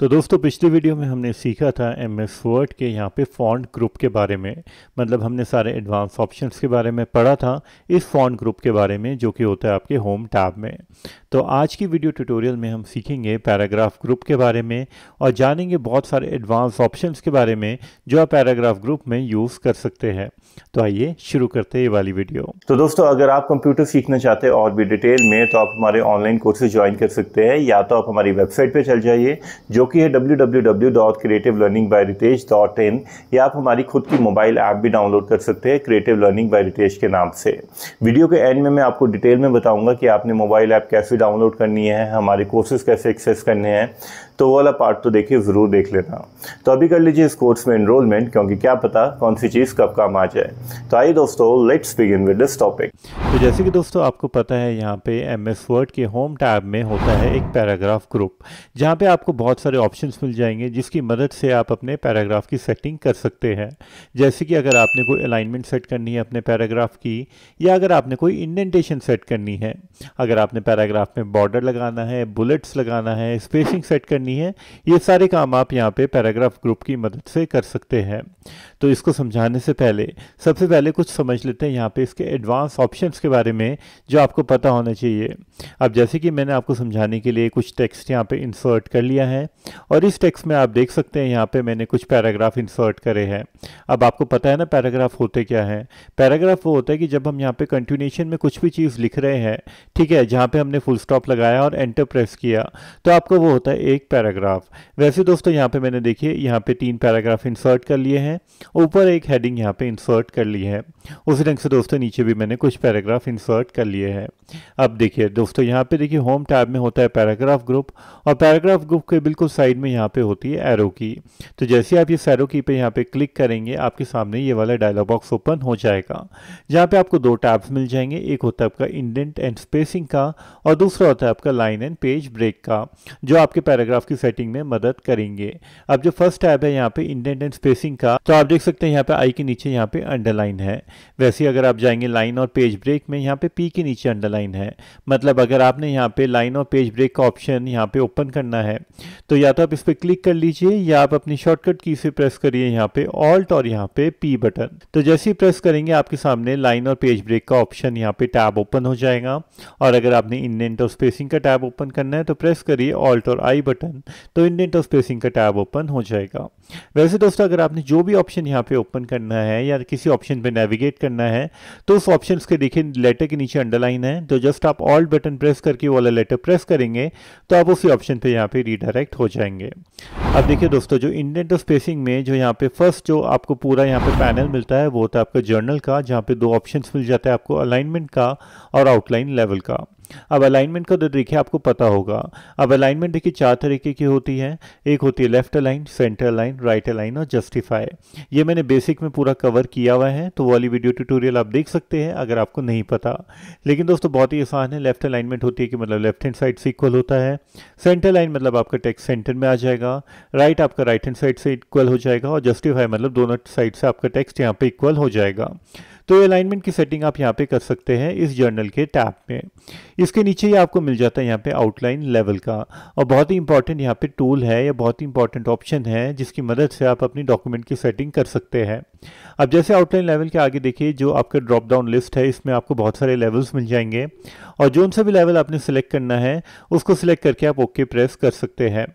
तो दोस्तों पिछले वीडियो में हमने सीखा था एम एस वर्ड के यहाँ पे फॉन्ट ग्रुप के बारे में मतलब हमने सारे एडवांस ऑप्शंस के बारे में पढ़ा था इस फॉन्ट ग्रुप के बारे में जो कि होता है आपके होम टैब में तो आज की वीडियो ट्यूटोरियल में हम सीखेंगे पैराग्राफ ग्रुप के बारे में और जानेंगे बहुत सारे एडवांस ऑप्शन के बारे में जो आप पैराग्राफ ग्रुप में यूज़ कर सकते हैं तो आइए शुरू करते हैं ये वाली वीडियो तो दोस्तों अगर आप कंप्यूटर सीखना चाहते हैं और भी डिटेल में तो आप हमारे ऑनलाइन कोर्सेज ज्वाइन कर सकते हैं या तो आप हमारी वेबसाइट पर चल जाइए जो कि है W W W dot creative learning by Ritesh dot in या आप हमारी खुद की मोबाइल ऐप भी डाउनलोड कर सकते हैं क्रिएटिव लर्निंग बाय रितेश के नाम से वीडियो के एंड में मैं आपको डिटेल में बताऊंगा कि आपने मोबाइल ऐप कैसे डाउनलोड करनी है हमारे कोर्सेज कैसे एक्सेस करने हैं तो वो वाला पार्ट तो देखिए ज़रूर देख लेना तो अभी कर लीजिए इस कोर्स में एनरोलमेंट क्योंकि क्या पता कौन सी चीज़ कब काम आ जाए तो आइए दोस्तों let's begin with this topic तो जैसे कि दोस्तों आपको पता है यहाँ पे एम एस वर्ड के होम टैब में होता है एक पैराग्राफ ग्रुप जहाँ पे आपको बहुत सारे सारे ऑप्शंस मिल जाएंगे जिसकी मदद से आप अपने पैराग्राफ की सेटिंग कर सकते हैं जैसे कि अगर आपने कोई अलाइनमेंट सेट करनी है अपने पैराग्राफ की या अगर आपने कोई इंडेंटेशन सेट करनी है अगर आपने पैराग्राफ में बॉर्डर लगाना है बुलेट्स लगाना है स्पेसिंग सेट करनी है ये सारे काम आप यहाँ पर पैराग्राफ ग्रुप की मदद से कर सकते हैं तो इसको समझाने से पहले सबसे पहले कुछ समझ लेते हैं यहाँ पर इसके एडवांस ऑप्शन के बारे में जो आपको पता होना चाहिए अब जैसे कि मैंने आपको समझाने के लिए कुछ टेक्स्ट यहाँ पे इंसर्ट कर लिया है और इस टेक्स्ट में आप देख सकते हैं यहाँ पे मैंने कुछ पैराग्राफ इंसर्ट करे हैं अब आपको पता है ना पैराग्राफ होते क्या हैं पैराग्राफ वो होता है कि जब हम यहाँ पे कंटिन्यूशन में कुछ भी चीज़ लिख रहे हैं ठीक है जहाँ पे हमने फुल स्टॉप लगाया और एंटर प्रेस किया तो आपको वो होता है एक पैराग्राफ वैसे दोस्तों यहाँ पर मैंने देखिए यहाँ पर तीन पैराग्राफ इंसर्ट कर लिए हैं ऊपर एक हेडिंग यहाँ पर इंसर्ट कर ली है उसी ढंग से दोस्तों नीचे भी मैंने कुछ पैराग्राफ इंसर्ट कर लिए हैं अब देखिए दोस्तों यहाँ पर देखिए होम टैब में होता है पैराग्राफ ग्रुप और पैराग्राफ ग्रुप के बिल्कुल साइड में यहाँ पे होती है एरो की तो जैसे आप इस एरो की पे यहाँ पे क्लिक करेंगे आपके सामने ये वाला डायलॉग बॉक्स ओपन हो जाएगा जहाँ पे आपको दो टैब्स मिल जाएंगे एक होता है आपका इंडेंट एंड स्पेसिंग का और दूसरा होता है आपका लाइन एंड पेज ब्रेक का जो आपके पैराग्राफ की सेटिंग में मदद करेंगे अब जो फर्स्ट टैब है यहाँ पे इंडेंट एंड स्पेसिंग का तो आप देख सकते हैं यहाँ पे आई के नीचे यहाँ पे अंडरलाइन है वैसे अगर आप जाएंगे लाइन और पेज ब्रेक में यहाँ पे पी के नीचे अंडरलाइन है मतलब अगर आपने यहाँ पे लाइन और पेज ब्रेक का ऑप्शन यहाँ पे ओपन करना है तो या तो आप इस पर क्लिक कर लीजिए या आप अपनी शॉर्टकट की से प्रेस करिए यहाँ पे ऑल्ट और यहाँ पे पी बटन तो जैसे ही प्रेस करेंगे आपके सामने लाइन और पेज ब्रेक का ऑप्शन यहाँ पे टैब ओपन हो जाएगा और अगर आपने इंडेंट और स्पेसिंग का टैब ओपन करना है तो प्रेस करिए ऑल्ट और आई बटन तो इंडेंट और स्पेसिंग का टैब ओपन हो जाएगा वैसे दोस्तों अगर आपने जो भी ऑप्शन यहाँ पे ओपन करना है या किसी ऑप्शन पे नेविगेट करना है तो उस ऑप्शन के देखिए लेटर के नीचे अंडरलाइन है तो जस्ट आप ऑल्ट बटन प्रेस करके वाला लेटर प्रेस करेंगे तो आप उसी ऑप्शन पे यहाँ पे रिडायरेक्ट हो जाएंगे अब देखिए दोस्तों जो इंडेंट ऑफ स्पेसिंग में जो यहाँ पे फर्स्ट जो आपको पूरा यहाँ पे पैनल मिलता है वो होता है आपका जर्नल का जहाँ पे दो ऑप्शन मिल जाते हैं आपको अलाइनमेंट का और आउटलाइन लेवल का अब अलाइनमेंट का तो देखिए आपको पता होगा अब अलाइनमेंट देखिए चार तरीके की होती है एक होती है left align center align right align और जस्टिफाई ये मैंने बेसिक में पूरा कवर किया हुआ है तो वाली वीडियो ट्यूटोरियल आप देख सकते हैं अगर आपको नहीं पता लेकिन दोस्तों बहुत ही आसान है लेफ्ट अलाइनमेंट होती है कि मतलब लेफ्ट हैंड साइड से इक्वल होता है सेंटर लाइन मतलब आपका टेक्स सेंटर में आ जाएगा राइट right आपका राइट हैंड साइड से इक्वल हो जाएगा और जस्टिफाई मतलब दोनों साइड से आपका टेक्स्ट यहाँ पर इक्वल हो जाएगा तो अलाइनमेंट की सेटिंग आप यहाँ पे कर सकते हैं इस जर्नल के टैब में इसके नीचे ही आपको मिल जाता है यहाँ पे आउटलाइन लेवल का और बहुत ही इंपॉर्टेंट यहाँ पे टूल है या बहुत ही इंपॉर्टेंट ऑप्शन है जिसकी मदद से आप अपनी डॉक्यूमेंट की सेटिंग कर सकते हैं अब जैसे आउटलाइन लेवल के आगे देखिए जो आपका ड्रॉप डाउन लिस्ट है इसमें आपको बहुत सारे लेवल्स मिल जाएंगे और जो सा भी लेवल आपने सेलेक्ट करना है उसको सिलेक्ट करके आप ओके प्रेस कर सकते हैं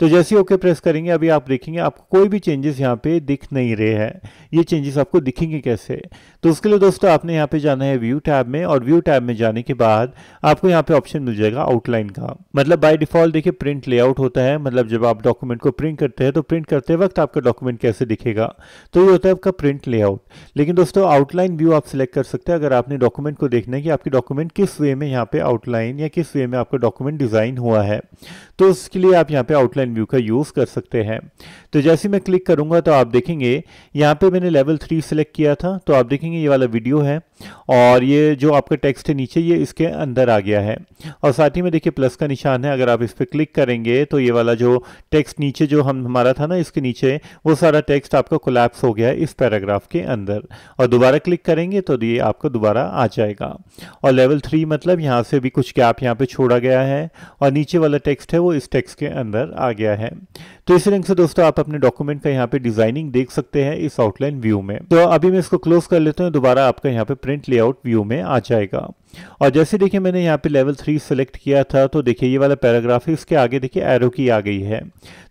तो जैसे ओके प्रेस करेंगे अभी आप देखेंगे आपको कोई भी चेंजेस यहाँ पे दिख नहीं रहे हैं ये चेंजेस आपको दिखेंगे कैसे तो उसके लिए दोस्तों आपने यहाँ पे जाना है व्यू टैब में और व्यू टैब में जाने के बाद आपको यहाँ पे ऑप्शन मिल जाएगा आउटलाइन का मतलब बाय डिफॉल्ट देखिए प्रिंट लेआउट होता है मतलब जब आप डॉक्यूमेंट को प्रिंट करते हैं तो प्रिंट करते वक्त आपका डॉक्यूमेंट कैसे दिखेगा तो ये होता है आपका प्रिंट लेआउट लेकिन दोस्तों आउटलाइन व्यू आप सिलेक्ट कर सकते हैं अगर आपने डॉक्यूमेंट को देखना है कि आपके डॉक्यूमेंट किस वे में यहाँ पे आउटलाइन या किस वे में आपका डॉक्यूमेंट डिजाइन हुआ है तो उसके लिए आप यहाँ पे आउटलाइन एंड व्यू का यूज़ कर सकते हैं तो जैसे मैं क्लिक करूँगा तो आप देखेंगे यहाँ पे मैंने लेवल थ्री सेलेक्ट किया था तो आप देखेंगे ये वाला वीडियो है और ये जो आपका टेक्स्ट है नीचे ये इसके अंदर आ गया है और साथ ही में देखिए प्लस का निशान है अगर आप इस पर क्लिक करेंगे तो ये वाला जो टेक्स्ट नीचे जो हम हमारा था ना इसके नीचे वो सारा टेक्स्ट आपका कोलैप्स हो गया है इस पैराग्राफ के अंदर और दोबारा क्लिक करेंगे तो ये आपका दोबारा आ जाएगा और लेवल थ्री मतलब यहाँ से भी कुछ गैप यहाँ पे छोड़ा गया है और नीचे वाला टेक्स्ट है वो इस टेक्स्ट के अंदर आ गया है तो इसी रंग से दोस्तों आप अपने डॉक्यूमेंट का यहाँ पे डिजाइनिंग देख सकते हैं इस आउटलाइन व्यू में तो अभी मैं इसको क्लोज कर लेता हूँ दोबारा आपका यहाँ पे प्रिंट लेआउट व्यू में आ जाएगा और जैसे देखिए मैंने यहाँ पे लेवल थ्री सेलेक्ट किया था तो देखिए ये वाला पैराग्राफ है उसके आगे देखिए एरो की आ गई है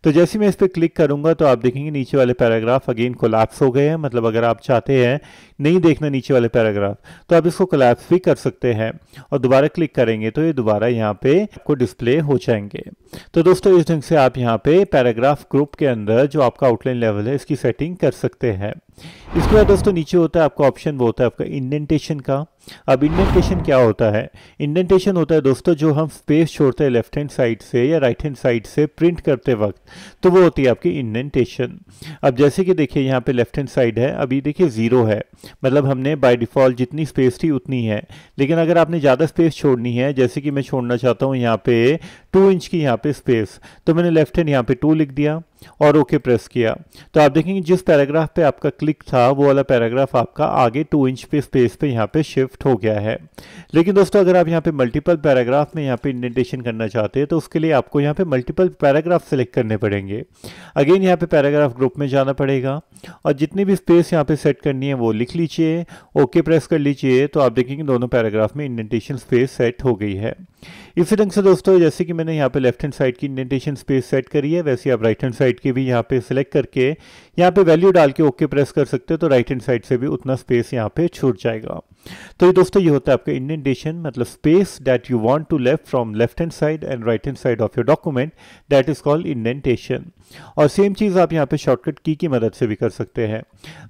तो जैसे मैं इस पर क्लिक करूंगा तो आप देखेंगे नीचे वाले पैराग्राफ अगेन कोलैप्स हो गए हैं मतलब अगर आप चाहते हैं नहीं देखना नीचे वाले पैराग्राफ तो आप इसको कोलैप्स भी कर सकते हैं और दोबारा क्लिक करेंगे तो ये दोबारा यहाँ पे आपको डिस्प्ले हो जाएंगे तो दोस्तों इस ढंग से आप यहाँ पे पैराग्राफ ग्रुप के अंदर जो आपका आउटलाइन लेवल है इसकी सेटिंग कर सकते हैं इसके बाद दोस्तों नीचे होता है आपका ऑप्शन वो होता है आपका इंडेंटेशन का अब इंडेंटेशन क्या होता है इंडेंटेशन होता है दोस्तों जो हम स्पेस छोड़ते हैं लेफ्ट हैंड साइड से या राइट हैंड साइड से प्रिंट करते वक्त तो वो होती है आपकी इंडेंटेशन अब जैसे कि देखिए यहाँ पे लेफ्ट हैंड साइड है अभी देखिए ज़ीरो है मतलब हमने बाय डिफ़ॉल्ट जितनी स्पेस थी उतनी है लेकिन अगर आपने ज़्यादा स्पेस छोड़नी है जैसे कि मैं छोड़ना चाहता हूँ यहाँ पे टू इंच की यहाँ पे स्पेस तो मैंने लेफ्ट हैंड यहाँ पे टू लिख दिया और ओके प्रेस किया तो आप देखेंगे जिस पैराग्राफ पे आपका क्लिक था वो वाला पैराग्राफ आपका आगे टू इंच पे स्पेस पे यहाँ पे शिफ्ट हो गया है लेकिन दोस्तों अगर आप यहाँ पे मल्टीपल पैराग्राफ में यहाँ पे इंडेंटेशन करना चाहते हैं तो उसके लिए आपको यहाँ पे मल्टीपल पैराग्राफ सेलेक्ट करने पड़ेंगे अगेन यहाँ पे पैराग्राफ ग्रुप में जाना पड़ेगा और जितनी भी स्पेस यहाँ पे सेट करनी है वो लिख लीजिए ओके प्रेस कर लीजिए तो आप देखेंगे दोनों पैराग्राफ में इंडेंटेशन स्पेस सेट हो गई है इसी ढंग से दोस्तों जैसे कि मैंने यहाँ पे लेफ्ट हैंड साइड की इंडेंटेशन स्पेस सेट करी है वैसे आप राइट हैंड साइड की भी यहाँ पे सिलेक्ट करके यहाँ पे वैल्यू डाल के ओके प्रेस कर सकते हो तो राइट हैंड साइड से भी उतना स्पेस यहाँ पे छूट जाएगा तो ये दोस्तों ये होता है आपका इंडेंटेशन मतलब space that you want to left from left hand side and right hand side of your document that is called indentation और सेम चीज़ आप यहाँ पे शॉर्टकट की की मदद से भी कर सकते हैं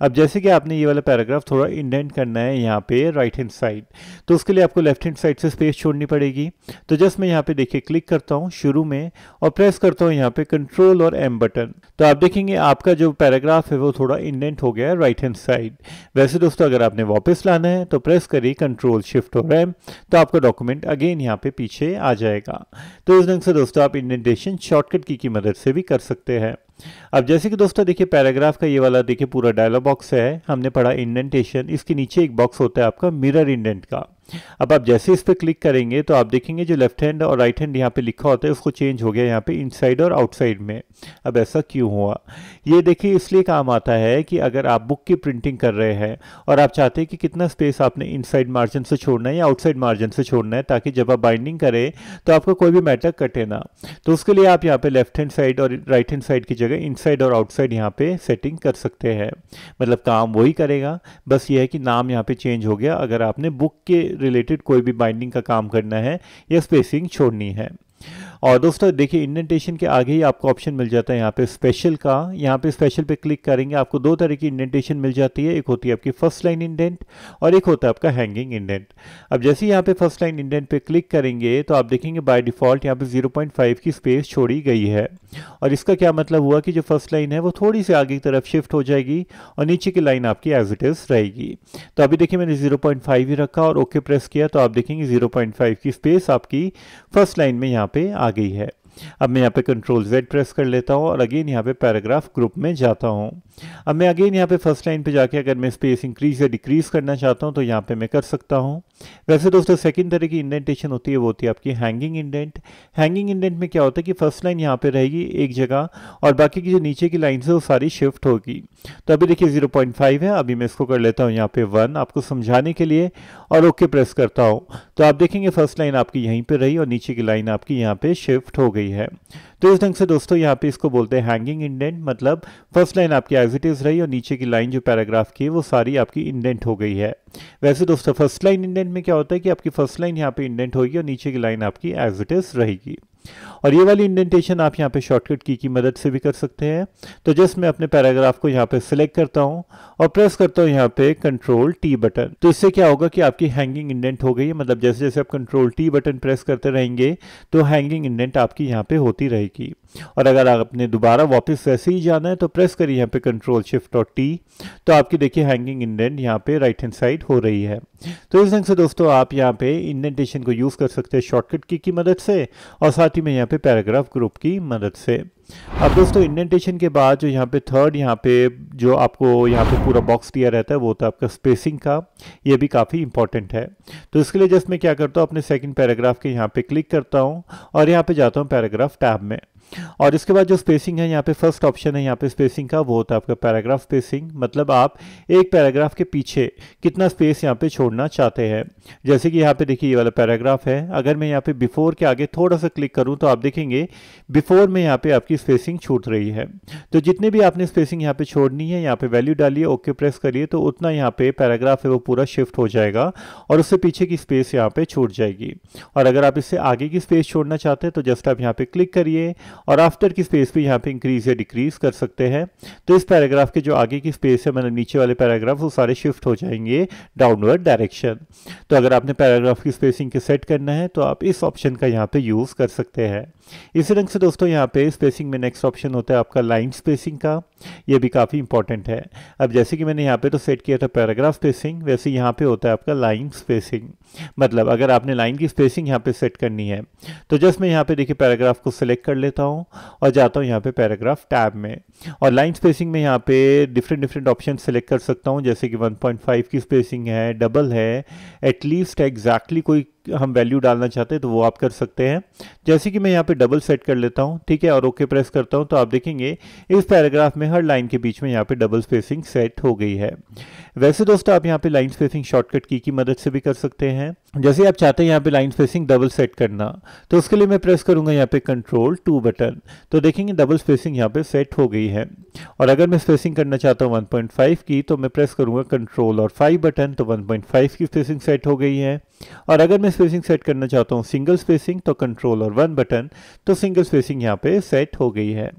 अब जैसे कि आपने ये वाला पैराग्राफ थोड़ा इंडेंट करना है यहाँ पे राइट हैंड साइड तो उसके लिए आपको लेफ्ट हैंड साइड से स्पेस छोड़नी पड़ेगी तो जस्ट मैं यहाँ पे देखिए क्लिक करता हूँ शुरू में और प्रेस करता हूँ यहाँ पे कंट्रोल और एम बटन तो आप देखेंगे आपका जो पैराग्राफ है वो थोड़ा इंडेंट हो गया है राइट हैंड साइड वैसे दोस्तों अगर आपने वापस लाना है तो प्रेस करिए कंट्रोल शिफ्ट और एम तो आपका डॉक्यूमेंट अगेन यहाँ पे पीछे आ जाएगा तो इस ढंग से दोस्तों आप इंडेंटेशन शॉर्टकट की की मदद से भी कर सकते हैं अब जैसे कि दोस्तों देखिए पैराग्राफ का ये वाला देखिए पूरा डायलॉग बॉक्स है हमने पढ़ा इंडेंटेशन इसके नीचे एक बॉक्स होता है आपका मिरर इंडेंट का अब आप जैसे इस पर क्लिक करेंगे तो आप देखेंगे जो लेफ्ट हैंड और राइट हैंड यहाँ पे लिखा होता है उसको चेंज हो गया यहाँ पे इनसाइड और आउटसाइड में अब ऐसा क्यों हुआ ये देखिए इसलिए काम आता है कि अगर आप बुक की प्रिंटिंग कर रहे हैं और आप चाहते हैं कि कितना स्पेस आपने इनसाइड मार्जिन से छोड़ना है या आउटसाइड मार्जिन से छोड़ना है ताकि जब आप बाइंडिंग करें तो आपको कोई भी मैटर कटे ना तो उसके लिए आप यहाँ पर लेफ्ट हैंड साइड और राइट हैंड साइड की जगह इनसाइड और आउटसाइड यहाँ पर सेटिंग कर सकते हैं मतलब काम वही करेगा बस ये है कि नाम यहाँ पर चेंज हो गया अगर आपने बुक के रिलेटेड कोई भी बाइंडिंग का काम करना है या स्पेसिंग छोड़नी है और दोस्तों देखिए इंडेंटेशन के आगे ही आपको ऑप्शन मिल जाता है यहाँ पे स्पेशल का यहाँ पे स्पेशल पे क्लिक करेंगे आपको दो तरह की इंडेंटेशन मिल जाती है एक होती है आपकी फर्स्ट लाइन इंडेंट और एक होता है आपका हैंगिंग इंडेंट अब जैसे ही यहाँ पे फर्स्ट लाइन इंडेंट पे क्लिक करेंगे तो आप देखेंगे बाय डिफॉल्ट यहाँ पे 0.5 की स्पेस छोड़ी गई है और इसका क्या मतलब हुआ कि जो फर्स्ट लाइन है वो थोड़ी सी आगे की तरफ शिफ्ट हो जाएगी और नीचे की लाइन आपकी एज इट इज रहेगी तो अभी देखिए मैंने जीरो ही रखा और ओके प्रेस किया तो आप देखेंगे जीरो की स्पेस आपकी फर्स्ट लाइन में यहाँ पे आ आ गई है अब मैं यहाँ पे कंट्रोल जेड प्रेस कर लेता हूँ और अगेन यहाँ पे पैराग्राफ ग्रुप में जाता हूँ अब मैं अगेन यहाँ पे फर्स्ट लाइन पे जाके अगर मैं स्पेस इंक्रीज या डिक्रीज करना चाहता हूँ तो यहाँ पे मैं कर सकता हूँ वैसे दोस्तों सेकंड तरह की इंडेंटेशन होती है वो होती है आपकी हैंगिंग इंडेंट हैंगिंग इंडेंट में क्या होता है कि फर्स्ट लाइन यहाँ पे रहेगी एक जगह और बाकी की जो नीचे की लाइन है वो सारी शिफ्ट होगी तो अभी देखिए जीरो है अभी मैं इसको कर लेता हूँ यहाँ पे वन आपको समझाने के लिए और ओके प्रेस करता हूँ तो आप देखेंगे फर्स्ट लाइन आपकी यहीं पर रही और नीचे की लाइन आपकी यहाँ पे शिफ्ट हो गई गई है तो इस ढंग से दोस्तों यहाँ पे इसको बोलते हैं हैंगिंग इंडेंट मतलब फर्स्ट लाइन आपकी एज इज़ रही और नीचे की लाइन जो पैराग्राफ की है वो सारी आपकी इंडेंट हो गई है वैसे दोस्तों फर्स्ट लाइन इंडेंट में क्या होता है कि आपकी फर्स्ट लाइन यहाँ पे इंडेंट होगी और नीचे की लाइन आपकी एज इज़ रहेगी और ये वाली इंडेंटेशन आप यहाँ पे शॉर्टकट की की मदद से भी कर सकते हैं तो जस्ट मैं अपने पैराग्राफ को यहाँ पे सिलेक्ट करता हूँ और प्रेस करता हूँ यहाँ पे कंट्रोल टी बटन तो इससे क्या होगा कि आपकी हैंगिंग इंडेंट हो गई है मतलब जैसे जैसे आप कंट्रोल टी बटन प्रेस करते रहेंगे तो हैंगिंग इंडेंट आपकी यहाँ पे होती रहेगी और अगर आप अपने दोबारा वापस वैसे ही जाना है तो प्रेस करिए यहाँ पे कंट्रोल शिफ्ट और टी तो आपकी देखिए हैंगिंग इंडेंट यहाँ पे राइट हैंड साइड हो रही है तो इस ढंग से दोस्तों आप यहाँ पे इंडेंटेशन को यूज़ कर सकते हैं शॉर्टकट की की मदद से और साथ ही में यहाँ पे पैराग्राफ ग्रुप की मदद से अब दोस्तों इंडेंटेशन के बाद जो यहाँ पे थर्ड यहाँ पे जो आपको यहाँ पे पूरा बॉक्स दिया रहता है वो है आपका स्पेसिंग का ये भी काफ़ी इंपॉर्टेंट है तो इसके लिए जस्ट मैं क्या करता हूँ अपने सेकंड पैराग्राफ के यहाँ पे क्लिक करता हूँ और यहाँ पे जाता हूँ पैराग्राफ टैब में और इसके बाद जो स्पेसिंग है यहाँ पे फर्स्ट ऑप्शन है यहाँ पे स्पेसिंग का वो होता है आपका पैराग्राफ स्पेसिंग मतलब आप एक पैराग्राफ के पीछे कितना स्पेस यहाँ पे छोड़ना चाहते हैं जैसे कि यहाँ पे देखिए ये वाला पैराग्राफ है अगर मैं यहाँ पे बिफोर के आगे थोड़ा सा क्लिक करूँ तो आप देखेंगे बिफोर में यहाँ पे आपकी स्पेसिंग छूट रही है तो जितने भी आपने स्पेसिंग यहाँ पे छोड़नी है यहाँ पे वैल्यू डालिए ओके प्रेस करिए तो उतना यहाँ पे पैराग्राफ है वो पूरा शिफ्ट हो जाएगा और उससे पीछे की स्पेस यहाँ पे छूट जाएगी और अगर आप इससे आगे की स्पेस छोड़ना चाहते हैं तो जस्ट आप यहाँ पे क्लिक करिए और आफ्टर की स्पेस भी यहाँ पे इंक्रीज या डिक्रीज कर सकते हैं तो इस पैराग्राफ के जो आगे की स्पेस है मतलब नीचे वाले पैराग्राफ वो सारे शिफ्ट हो जाएंगे डाउनवर्ड डायरेक्शन तो अगर आपने पैराग्राफ की स्पेसिंग के सेट करना है तो आप इस ऑप्शन का यहाँ पे यूज़ कर सकते हैं इसी रंग से दोस्तों यहाँ पे स्पेसिंग में नेक्स्ट ऑप्शन होता है आपका लाइन स्पेसिंग का ये भी काफ़ी इंपॉर्टेंट है अब जैसे कि मैंने यहाँ पे तो सेट किया था पैराग्राफ स्पेसिंग वैसे यहाँ पे होता है आपका लाइन स्पेसिंग मतलब अगर आपने लाइन की स्पेसिंग यहाँ पे सेट करनी है तो जस्ट मैं यहाँ पे देखिए पैराग्राफ को सिलेक्ट कर लेता हूँ और जाता हूँ यहाँ पे पैराग्राफ टैब में और लाइन स्पेसिंग में यहाँ पे डिफरेंट डिफरेंट ऑप्शन सेलेक्ट कर सकता हूँ जैसे कि वन की स्पेसिंग है डबल है एटलीस्ट एग्जैक्टली कोई हम वैल्यू डालना चाहते हैं तो वो आप कर सकते हैं जैसे कि मैं यहाँ पे डबल सेट कर लेता हूँ ठीक है और ओके प्रेस करता हूँ तो आप देखेंगे इस पैराग्राफ में हर लाइन के बीच में यहाँ पे डबल स्पेसिंग सेट हो गई है वैसे दोस्तों आप यहाँ पे लाइन स्पेसिंग शॉर्टकट की की मदद से भी कर सकते हैं जैसे आप चाहते हैं यहाँ पे लाइन स्पेसिंग डबल सेट करना तो उसके लिए मैं प्रेस करूंगा यहाँ पे कंट्रोल टू बटन तो देखेंगे डबल स्पेसिंग यहाँ पे सेट हो गई है और अगर मैं स्पेसिंग करना चाहता हूँ 1.5 की तो मैं प्रेस करूंगा कंट्रोल और 5 बटन तो 1.5 की स्पेसिंग सेट हो गई है और अगर मैं स्पेसिंग सेट करना चाहता हूँ सिंगल स्पेसिंग तो कंट्रोल और वन बटन तो सिंगल स्पेसिंग यहाँ पे सेट हो गई है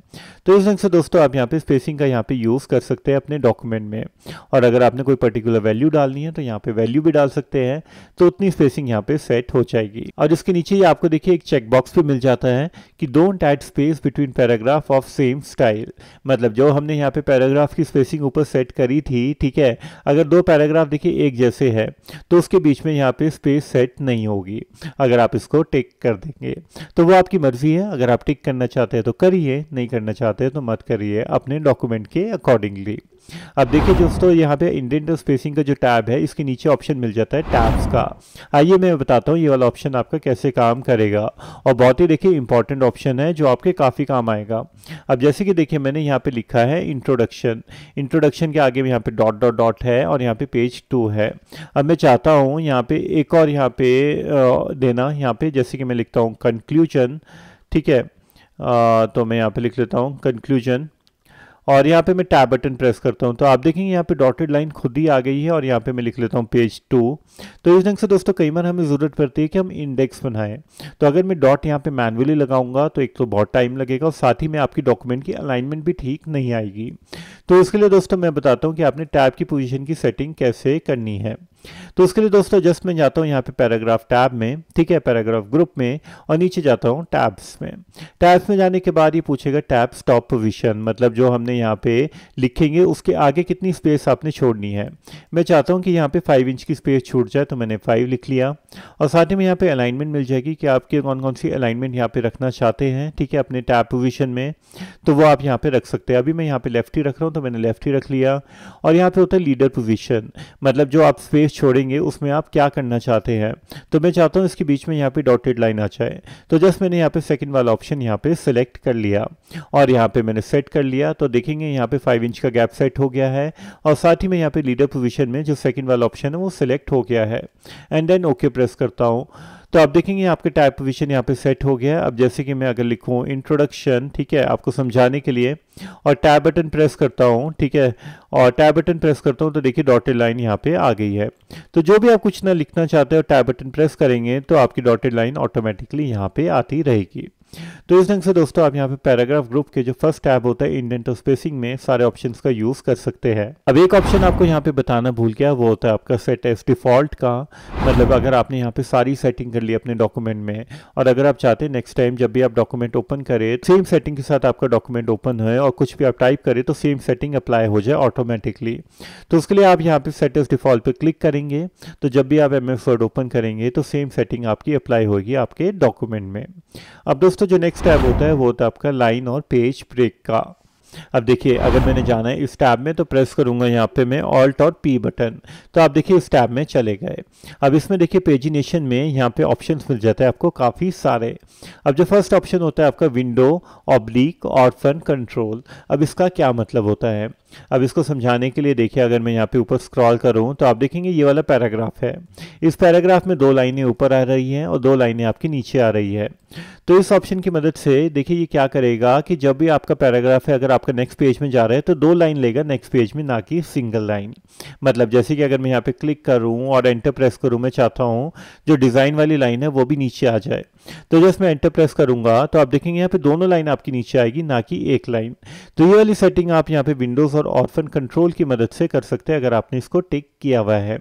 तो इस ढंग से दोस्तों आप यहाँ पे स्पेसिंग का यहाँ पे यूज़ कर सकते हैं अपने डॉक्यूमेंट में और अगर आपने कोई पर्टिकुलर वैल्यू डालनी है तो यहाँ पे वैल्यू भी डाल सकते हैं तो उतनी स्पेसिंग यहाँ पे सेट हो जाएगी और इसके नीचे ये आपको देखिए एक चेकबॉक्स भी मिल जाता है कि don't add space between paragraph of same style मतलब जो हमने यहाँ पे पैराग्राफ की स्पेसिंग ऊपर सेट करी थी ठीक है अगर दो पैराग्राफ देखिए एक जैसे है तो उसके बीच में यहाँ पे स्पेस सेट नहीं होगी अगर आप इसको टिक कर देंगे तो वो आपकी मर्जी है अगर आप टिक करना चाहते हैं तो करिए नहीं करना चाहते हैं तो मत करिए अपने डॉक्यूमेंट के अकॉर्डिंगली अब देखिए दोस्तों यहाँ पे इंडेंट स्पेसिंग का जो टैब है इसके नीचे ऑप्शन मिल जाता है टैब्स का आइए मैं बताता हूँ ये वाला ऑप्शन आपका कैसे काम करेगा और बहुत ही देखिए इंपॉर्टेंट ऑप्शन है जो आपके काफ़ी काम आएगा अब जैसे कि देखिए मैंने यहाँ पे लिखा है इंट्रोडक्शन इंट्रोडक्शन के आगे यहाँ पे डॉट डॉट डॉट है और यहाँ पे पेज टू है अब मैं चाहता हूँ यहाँ पे एक और यहाँ पे देना यहाँ पे जैसे कि मैं लिखता हूँ कंक्लूजन ठीक है तो मैं यहाँ पे लिख लेता हूँ कंक्लूजन और यहाँ पे मैं टैब बटन प्रेस करता हूँ तो आप देखेंगे यहाँ पे डॉटेड लाइन खुद ही आ गई है और यहाँ पे मैं लिख लेता हूँ पेज टू तो इस ढंग से दोस्तों कई बार हमें ज़रूरत पड़ती है कि हम इंडेक्स बनाएं तो अगर मैं डॉट यहाँ पे मैनुअली लगाऊंगा तो एक तो बहुत टाइम लगेगा और साथ ही में आपकी डॉक्यूमेंट की अलाइनमेंट भी ठीक नहीं आएगी तो इसके लिए दोस्तों मैं बताता हूँ कि आपने टैब की पोजिशन की सेटिंग कैसे करनी है तो उसके लिए दोस्तों जस्ट मैं जाता हूँ यहाँ पे पैराग्राफ टैब में ठीक है पैराग्राफ ग्रुप में और नीचे जाता हूँ टैब्स में टैब्स में जाने के बाद ये पूछेगा टैब्स टॉप पोजिशन मतलब जो हमने यहाँ पे लिखेंगे उसके आगे कितनी स्पेस आपने छोड़नी है मैं चाहता हूँ कि यहाँ पे फाइव इंच की स्पेस छूट जाए तो मैंने फाइव लिख लिया और साथ ही में यहाँ पे अलाइनमेंट मिल जाएगी कि आपके कौन कौन सी अलाइनमेंट यहाँ पे रखना चाहते हैं ठीक है अपने टैब पोजिशन में तो वो आप यहाँ पे रख सकते हैं अभी मैं यहाँ पे लेफ्ट ही रख रहा हूँ तो मैंने लेफ्ट ही रख लिया और यहाँ पे होता है लीडर पोजिशन मतलब जो आप स्पेस स्पेस छोड़ेंगे उसमें आप क्या करना चाहते हैं तो मैं चाहता हूँ इसके बीच में यहाँ पे डॉटेड लाइन आ जाए तो जस्ट मैंने यहाँ पे सेकंड वाला ऑप्शन यहाँ पे सिलेक्ट कर लिया और यहाँ पे मैंने सेट कर लिया तो देखेंगे यहाँ पे फाइव इंच का गैप सेट हो गया है और साथ ही में यहाँ पे लीडर पोजिशन में जो सेकेंड वाला ऑप्शन है वो सिलेक्ट हो गया है एंड देन ओके प्रेस करता हूँ तो आप देखेंगे आपके टाइप पोजिशन यहाँ पे सेट हो गया है अब जैसे कि मैं अगर लिखूँ इंट्रोडक्शन ठीक है आपको समझाने के लिए और टैब बटन प्रेस करता हूँ ठीक है और टैब बटन प्रेस करता हूँ तो देखिए डॉटेड लाइन यहाँ पे आ गई है तो जो भी आप कुछ ना लिखना चाहते हो टैब बटन प्रेस करेंगे तो आपकी डॉटेड लाइन ऑटोमेटिकली यहाँ पे आती रहेगी तो इस ढंग से दोस्तों आप यहाँ पे पैराग्राफ ग्रुप के जो फर्स्ट टैब होता है इंडेंट और स्पेसिंग में सारे ऑप्शन का यूज कर सकते हैं अब एक ऑप्शन आपको यहाँ पे बताना भूल गया वो होता है आपका सेट एस डिफॉल्ट का मतलब अगर आपने यहाँ पे सारी सेटिंग कर ली अपने डॉक्यूमेंट में और अगर आप चाहते हैं नेक्स्ट टाइम जब भी आप डॉक्यूमेंट ओपन करें सेम सेटिंग के साथ आपका डॉक्यूमेंट ओपन है और कुछ भी आप टाइप करें तो सेम सेटिंग अप्लाई हो जाए ऑटोमेटिकली तो उसके लिए आप यहाँ पे सेट एस डिफॉल्ट पर क्लिक करेंगे तो जब भी आप एम एस वर्ड ओपन करेंगे तो सेम सेटिंग आपकी अप्लाई होगी आपके डॉक्यूमेंट में अब दोस्तों दोस्तों जो नेक्स्ट टैब होता है वो होता है आपका लाइन और पेज ब्रेक का अब देखिए अगर मैंने जाना है इस टैब में तो प्रेस करूंगा यहाँ पे मैं ऑल्ट और पी बटन तो आप देखिए इस टैब में चले गए अब इसमें देखिए पेजिनेशन में यहाँ पे ऑप्शंस मिल जाते हैं आपको काफ़ी सारे अब जो फर्स्ट ऑप्शन होता है आपका विंडो ऑब्लिक और ऑर्फन कंट्रोल अब इसका क्या मतलब होता है अब इसको समझाने के लिए देखिए अगर मैं यहाँ पे ऊपर स्क्रॉल करूँ तो आप देखेंगे ये वाला पैराग्राफ है इस पैराग्राफ में दो लाइनें ऊपर आ रही हैं और दो लाइनें आपकी नीचे आ रही है तो इस ऑप्शन की मदद से देखिए ये क्या करेगा कि जब भी आपका पैराग्राफ है अगर आपका नेक्स्ट पेज में जा रहा है तो दो लाइन लेगा नेक्स्ट पेज में ना कि सिंगल लाइन मतलब जैसे कि अगर मैं यहाँ पे क्लिक करूँ और एंटर प्रेस करूँ मैं चाहता हूँ जो डिज़ाइन वाली लाइन है वो भी नीचे आ जाए तो जब मैं एंटर प्रेस करूँगा तो आप देखेंगे यहाँ पे दोनों लाइन आपकी नीचे आएगी ना कि एक लाइन तो ये वाली सेटिंग आप यहाँ पे विंडोज़ और ऑर्फन कंट्रोल की मदद से कर सकते हैं अगर आपने इसको टिक किया हुआ है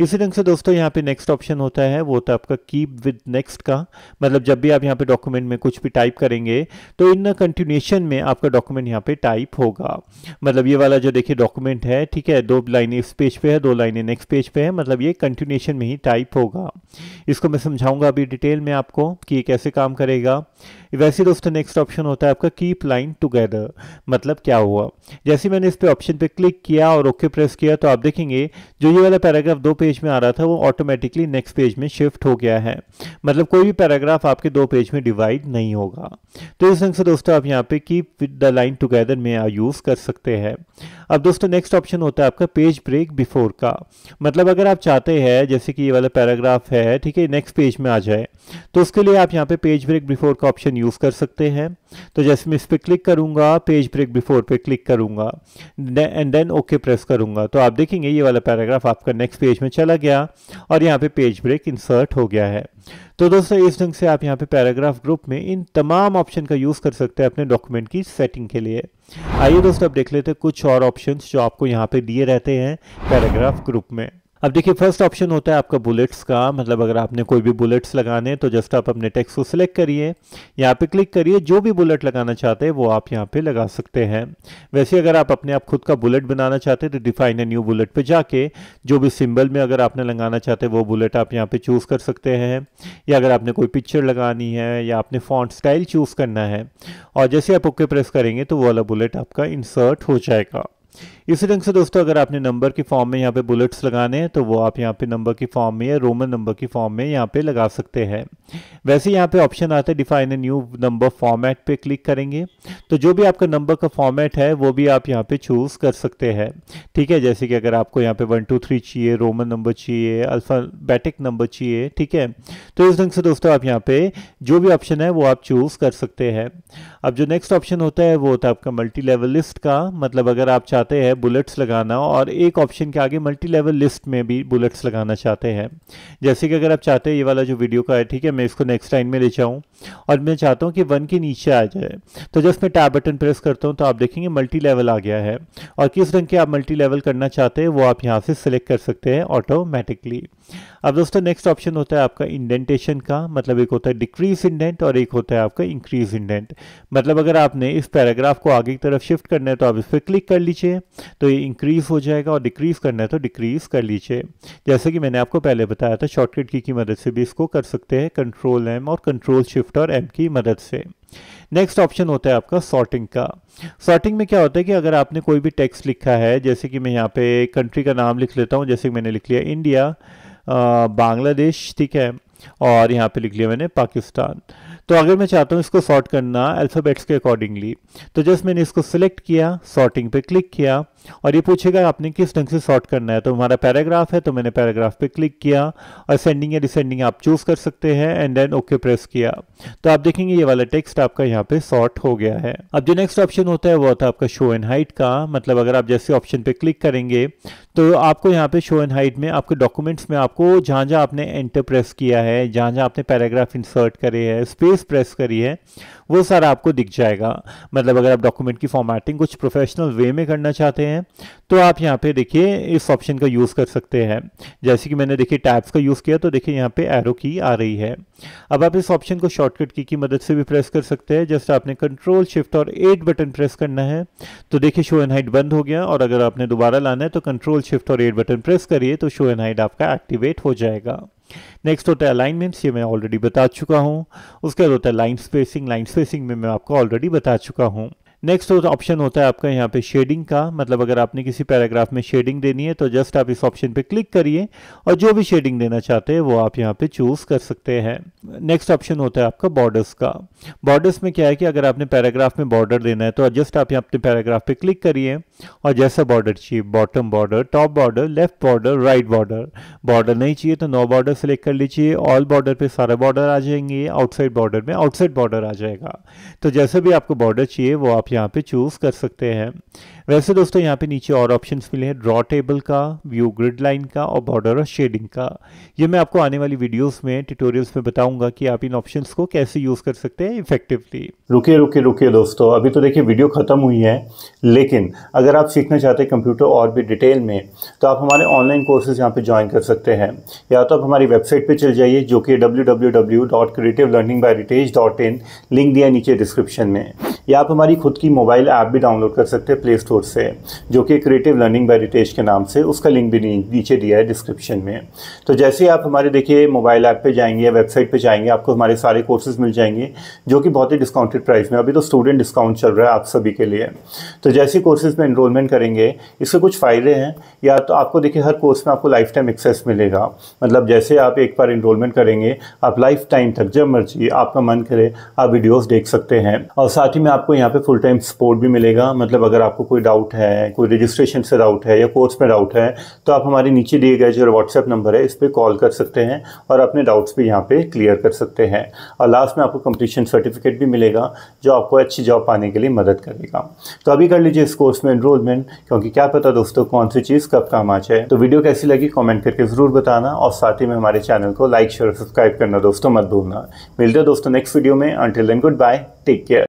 इसी ढंग से दोस्तों यहाँ पे नेक्स्ट ऑप्शन होता है वो होता है आपका कीप विद नेक्स्ट का मतलब जब भी आप यहाँ पे डॉक्यूमेंट में कुछ भी टाइप करेंगे तो इन कंटिन्यूएशन में आपका डॉक्यूमेंट यहाँ पे टाइप होगा मतलब ये वाला जो देखिए डॉक्यूमेंट है ठीक है दो लाइनें इस पेज पे है दो लाइनें नेक्स्ट पेज पे है मतलब ये कंटिन्यूएशन में ही टाइप होगा इसको मैं समझाऊंगा अभी डिटेल में आपको कि ये कैसे काम करेगा वैसे दोस्तों नेक्स्ट ऑप्शन होता है आपका कीप लाइन टुगेदर मतलब क्या हुआ जैसे मैंने इस पे ऑप्शन पे क्लिक किया और ओके प्रेस किया तो आप देखेंगे जो ये वाला पैराग्राफ पैराग्राफ दो पेज में आ रहा था वो ऑटोमेटिकली नेक्स्ट पेज में शिफ्ट हो गया है मतलब कोई भी पैराग्राफ आपके दो पेज में डिवाइड नहीं होगा तो इस ढंग से दोस्तों आप यहाँ पे keep with the line together में यूज़ कर सकते हैं अब दोस्तों नेक्स्ट ऑप्शन होता है आपका पेज ब्रेक बिफोर का मतलब अगर आप चाहते हैं जैसे कि ये वाला पैराग्राफ है ठीक है नेक्स्ट पेज में आ जाए तो उसके लिए आप यहाँ पे पेज ब्रेक बिफोर का ऑप्शन यूज़ कर सकते हैं तो जैसे मैं इस पर क्लिक करूंगा पेज ब्रेक बिफोर पे क्लिक करूंगा एंड देन ओके प्रेस करूंगा तो आप देखेंगे ये वाला पैराग्राफ आपका नेक्स्ट पेज में चला गया और यहाँ पे पेज ब्रेक इंसर्ट हो गया है तो दोस्तों इस ढंग से आप यहाँ पे पैराग्राफ ग्रुप में इन तमाम ऑप्शन का यूज़ कर सकते हैं अपने डॉक्यूमेंट की सेटिंग के लिए आइए दोस्तों अब देख लेते हैं कुछ और ऑप्शंस जो आपको यहाँ पे दिए रहते हैं पैराग्राफ ग्रुप में अब देखिए फर्स्ट ऑप्शन होता है आपका बुलेट्स का मतलब अगर आपने कोई भी बुलेट्स लगाने तो जस्ट आप अपने टेक्स्ट को सिलेक्ट करिए यहाँ पे क्लिक करिए जो भी बुलेट लगाना चाहते हैं वो आप यहाँ पे लगा सकते हैं वैसे अगर आप अपने आप खुद का बुलेट बनाना चाहते हैं तो डिफाइन ए न्यू बुलेट पे जाके जो भी सिम्बल में अगर आपने लगाना चाहते हैं वो बुलेट आप यहाँ पर चूज़ कर सकते हैं या अगर आपने कोई पिक्चर लगानी है या आपने फॉन्ट स्टाइल चूज़ करना है और जैसे आप ओके प्रेस करेंगे तो वो वाला बुलेट आपका इंसर्ट हो जाएगा इसी ढंग से दोस्तों अगर आपने नंबर की फॉर्म में यहाँ पे बुलेट्स लगाने हैं तो वो आप यहाँ पे नंबर की फॉर्म में या रोमन नंबर की फॉर्म में यहाँ पे लगा सकते हैं वैसे यहाँ पे ऑप्शन आता है define a new number format पे क्लिक करेंगे तो जो भी आपका नंबर का फॉर्मेट है वो भी आप यहाँ पे चूज़ कर सकते हैं ठीक है जैसे कि अगर आपको यहाँ पे वन टू थ्री चाहिए रोमन नंबर चाहिए अल्फ़ाबेटिक नंबर चाहिए ठीक है तो इस ढंग से दोस्तों आप यहाँ पे जो भी ऑप्शन है वो आप चूज़ कर सकते हैं अब जो नेक्स्ट ऑप्शन होता है वो होता है आपका मल्टी लेवल लिस्ट का मतलब अगर आप चाहते चाहते हैं बुलेट्स लगाना और एक ऑप्शन के आगे मल्टी लेवल लिस्ट में भी बुलेट्स लगाना चाहते हैं जैसे कि अगर आप चाहते हैं ये वाला जो वीडियो का है ठीक है मैं इसको नेक्स्ट लाइन में ले जाऊँ और मैं चाहता हूँ कि वन के नीचे आ जाए तो जब मैं टैब बटन प्रेस करता हूँ तो आप देखेंगे मल्टी लेवल आ गया है और किस रंग के आप मल्टी लेवल करना चाहते हैं वो आप यहाँ से सिलेक्ट कर सकते हैं ऑटोमेटिकली अब दोस्तों नेक्स्ट ऑप्शन होता है आपका इंडेंटेशन का मतलब एक होता है डिक्रीज इंडेंट और एक होता है आपका इंक्रीज इंडेंट मतलब अगर आपने इस पैराग्राफ को आगे की तरफ शिफ्ट करना है तो आप इस पर क्लिक कर लीजिए तो ये इंक्रीज हो जाएगा और डिक्रीज करना है तो डिक्रीज कर लीजिए जैसे कि मैंने आपको पहले बताया था शॉर्टकट की, की मदद से भी इसको कर सकते हैं कंट्रोल एम और कंट्रोल शिफ्ट और एम की मदद से नेक्स्ट ऑप्शन होता है आपका सॉर्टिंग का सॉर्टिंग में क्या होता है कि अगर आपने कोई भी टेक्स्ट लिखा है जैसे कि मैं यहाँ पे कंट्री का नाम लिख लेता हूँ जैसे कि मैंने लिख लिया इंडिया बांग्लादेश ठीक है और यहाँ पे लिख लिया मैंने पाकिस्तान तो अगर मैं चाहता हूँ इसको सॉर्ट करना अल्फ़ाबेट्स के अकॉर्डिंगली तो जस्ट मैंने इसको सिलेक्ट किया सॉर्टिंग पे क्लिक किया और ये पूछेगा आपने किस ढंग से सॉर्ट करना है तो हमारा पैराग्राफ है तो मैंने पैराग्राफ पे क्लिक किया और सेंडिंग या डिसेंडिंग आप चूज़ कर सकते हैं एंड देन ओके प्रेस किया तो आप देखेंगे ये वाला टेक्स्ट आपका यहाँ पे सॉर्ट हो गया है अब जो नेक्स्ट ऑप्शन होता है वो होता है आपका शो एंड हाइट का मतलब अगर आप जैसे ऑप्शन पे क्लिक करेंगे तो आपको यहाँ पे शो एंड हाइट में आपके डॉक्यूमेंट्स में आपको जहाँ जहाँ आपने एंटर प्रेस किया है जहाँ जहाँ आपने पैराग्राफ इंसर्ट करे है स्पेस स्पेस प्रेस करी है वो सारा आपको दिख जाएगा मतलब अगर आप डॉक्यूमेंट की फॉर्मेटिंग कुछ प्रोफेशनल वे में करना चाहते हैं तो आप यहाँ पे देखिए इस ऑप्शन का यूज़ कर सकते हैं जैसे कि मैंने देखिए टैब्स का यूज़ किया तो देखिए यहाँ पे एरो की आ रही है अब आप इस ऑप्शन को शॉर्टकट की की मदद से भी प्रेस कर सकते हैं जस्ट आपने कंट्रोल शिफ्ट और एट बटन प्रेस करना है तो देखिए शो एन हाइट बंद हो गया और अगर आपने दोबारा लाना है तो कंट्रोल शिफ्ट और एट बटन प्रेस करिए तो शो एन हाइट आपका एक्टिवेट हो जाएगा नेक्स्ट होता है अलाइनमेंट्स ये मैं ऑलरेडी बता चुका हूँ उसके बाद होता है लाइन स्पेसिंग लाइन स्पेसिंग में मैं आपको ऑलरेडी बता चुका हूँ नेक्स्ट तो ऑप्शन होता है आपका यहाँ पे शेडिंग का मतलब अगर आपने किसी पैराग्राफ में शेडिंग देनी है तो जस्ट आप इस ऑप्शन पे क्लिक करिए और जो भी शेडिंग देना चाहते हैं वो आप यहाँ पे चूज़ कर सकते हैं नेक्स्ट ऑप्शन होता है आपका बॉर्डर्स का बॉर्डर्स में क्या है कि अगर आपने पैराग्राफ में बॉर्डर देना है तो जस्ट आप यहाँ अपने पैराग्राफ पर क्लिक करिए और जैसा बॉर्डर चाहिए bottom border top border left border right border border नहीं चाहिए तो नो बॉर्डर सेलेक्ट कर लीजिए ऑल बॉर्डर पर सारा बॉर्डर आ जाएंगे आउटसाइड बॉर्डर में आउटसाइड बॉर्डर आ जाएगा तो जैसे भी आपको बॉर्डर चाहिए वो आप आप यहाँ पे चूज़ कर सकते हैं वैसे दोस्तों यहाँ पे नीचे और ऑप्शंस मिले हैं ड्रॉ टेबल का व्यू ग्रिड लाइन का और बॉर्डर और शेडिंग का ये मैं आपको आने वाली वीडियोस में ट्यूटोरियल्स में बताऊंगा कि आप इन ऑप्शंस को कैसे यूज़ कर सकते हैं इफेक्टिवली रुके रुके रुके दोस्तों अभी तो देखिए वीडियो ख़त्म हुई है लेकिन अगर आप सीखना चाहते हैं कंप्यूटर और भी डिटेल में तो आप हमारे ऑनलाइन कोर्सेज यहाँ पर ज्वाइन कर सकते हैं या तो आप हमारी वेबसाइट पर चल जाइए जो कि W W W dot creative learning dot in link दिया नीचे डिस्क्रिप्शन में या आप हमारी खुद की मोबाइल ऐप भी डाउनलोड कर सकते हैं प्ले स्टोर कोर्स है जो कि क्रिएटिव लर्निंग बाय रितेश के नाम से उसका लिंक भी नीचे दिया है डिस्क्रिप्शन में तो जैसे ही आप हमारे देखिए मोबाइल ऐप पे जाएंगे या वेबसाइट पे जाएंगे आपको हमारे सारे कोर्सेज मिल जाएंगे जो कि बहुत ही डिस्काउंटेड प्राइस में अभी तो स्टूडेंट डिस्काउंट चल रहा है आप सभी के लिए तो जैसे कोर्सेज में इनरोलमेंट करेंगे इसके कुछ फ़ायदे हैं या तो आपको देखिए हर कोर्स में आपको लाइफ टाइम एक्सेस मिलेगा मतलब जैसे आप एक बार इनरोलमेंट करेंगे आप लाइफ टाइम तक जब मर्जी आपका मन करे आप वीडियोज़ देख सकते हैं और साथ ही में आपको यहाँ पे फुल टाइम सपोर्ट भी मिलेगा मतलब अगर आपको कोई कोई डाउट है कोई रजिस्ट्रेशन से डाउट है या कोर्स में डाउट है तो आप हमारे नीचे दिए गए जो व्हाट्सएप नंबर है इस पर कॉल कर सकते हैं और अपने डाउट्स भी यहाँ पे क्लियर कर सकते हैं और लास्ट में आपको कंप्लीशन सर्टिफिकेट भी मिलेगा जो आपको अच्छी जॉब पाने के लिए मदद करेगा तो अभी कर लीजिए इस कोर्स में इनरोलमेंट क्योंकि क्या पता दोस्तों कौन सी चीज़ कब काम आ जाए तो वीडियो कैसी लगी कॉमेंट करके ज़रूर बताना और साथ ही में हमारे चैनल को लाइक शेयर सब्सक्राइब करना दोस्तों मत भूलना मिलते हैं दोस्तों नेक्स्ट वीडियो में until then good bye take care